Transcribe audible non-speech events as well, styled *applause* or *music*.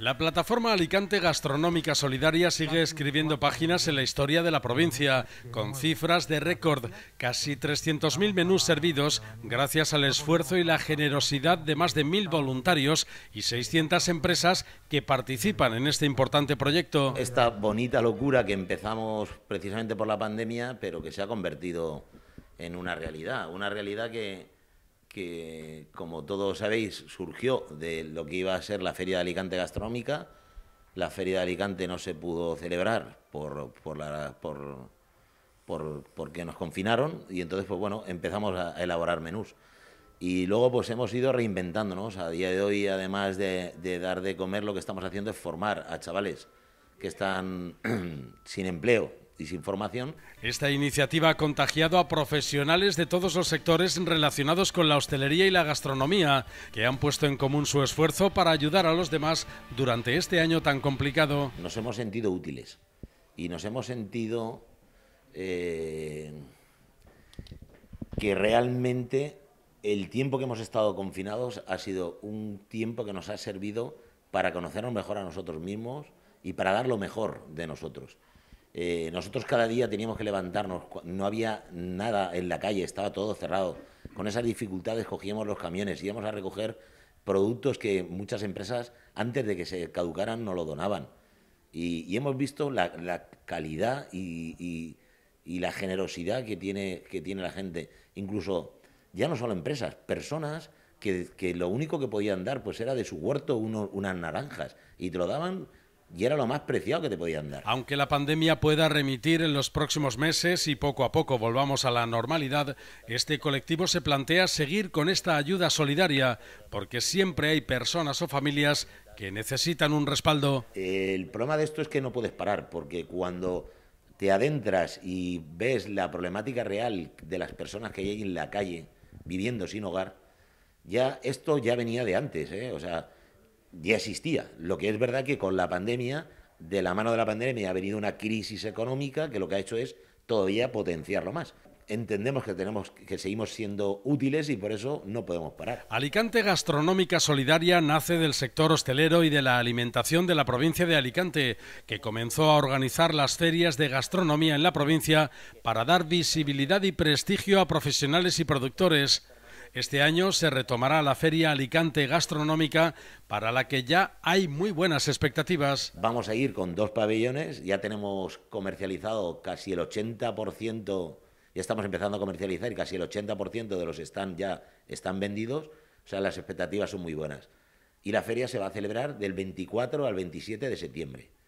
La plataforma Alicante Gastronómica Solidaria sigue escribiendo páginas en la historia de la provincia, con cifras de récord, casi 300.000 menús servidos gracias al esfuerzo y la generosidad de más de 1.000 voluntarios y 600 empresas que participan en este importante proyecto. Esta bonita locura que empezamos precisamente por la pandemia, pero que se ha convertido en una realidad, una realidad que que, como todos sabéis, surgió de lo que iba a ser la Feria de Alicante Gastronómica. La Feria de Alicante no se pudo celebrar por, por, porque nos confinaron y entonces, pues bueno, empezamos a elaborar menús. Y luego pues hemos ido reinventándonos. A día de hoy, además de, de, dar de comer, lo que estamos haciendo es formar a chavales que están *clears throat* sin empleo esta iniciativa ha contagiado a profesionales de todos los sectores relacionados con la hostelería y la gastronomía, que han puesto en común su esfuerzo para ayudar a los demás durante este año tan complicado. Nos hemos sentido útiles y nos hemos sentido eh, que realmente el tiempo que hemos estado confinados ha sido un tiempo que nos ha servido para conocernos mejor a nosotros mismos y para dar lo mejor de nosotros. Eh, nosotros cada día teníamos que levantarnos, no había nada en la calle, estaba todo cerrado. Con esas dificultades cogíamos los camiones, íbamos a recoger productos que muchas empresas antes de que se caducaran no lo donaban. Y, hemos visto la, calidad y, la generosidad que tiene, que tiene la gente, incluso ya no solo empresas, personas que, lo único que podían dar pues era de su huerto unas naranjas y te lo daban y era lo más preciado que te podían dar. Aunque la pandemia pueda remitir en los próximos meses y poco a poco volvamos a la normalidad, este colectivo se plantea seguir con esta ayuda solidaria, porque siempre hay personas o familias que necesitan un respaldo. El problema de esto es que no puedes parar, porque cuando te adentras y ves la problemática real de las personas que hay en la calle viviendo sin hogar, ya esto ya venía de antes, ¿eh? o sea, ya existía. Lo que es verdad que con la pandemia, de la mano de la pandemia, ha venido una crisis económica que lo que ha hecho es todavía potenciarlo más. Entendemos que tenemos que seguimos siendo útiles y por eso no podemos parar. Alicante Gastronómica Solidaria nace del sector hostelero y de la alimentación de la provincia de Alicante, que comenzó a organizar las ferias de gastronomía en la provincia para dar visibilidad y prestigio a profesionales y productores este año se retomará la Feria Alicante Gastronómica para la que ya hay muy buenas expectativas. Vamos a ir con dos pabellones, ya tenemos comercializado casi el 80%, ya estamos empezando a comercializar y casi el 80% de los están ya están vendidos, o sea, las expectativas son muy buenas. Y la feria se va a celebrar del 24 al 27 de septiembre.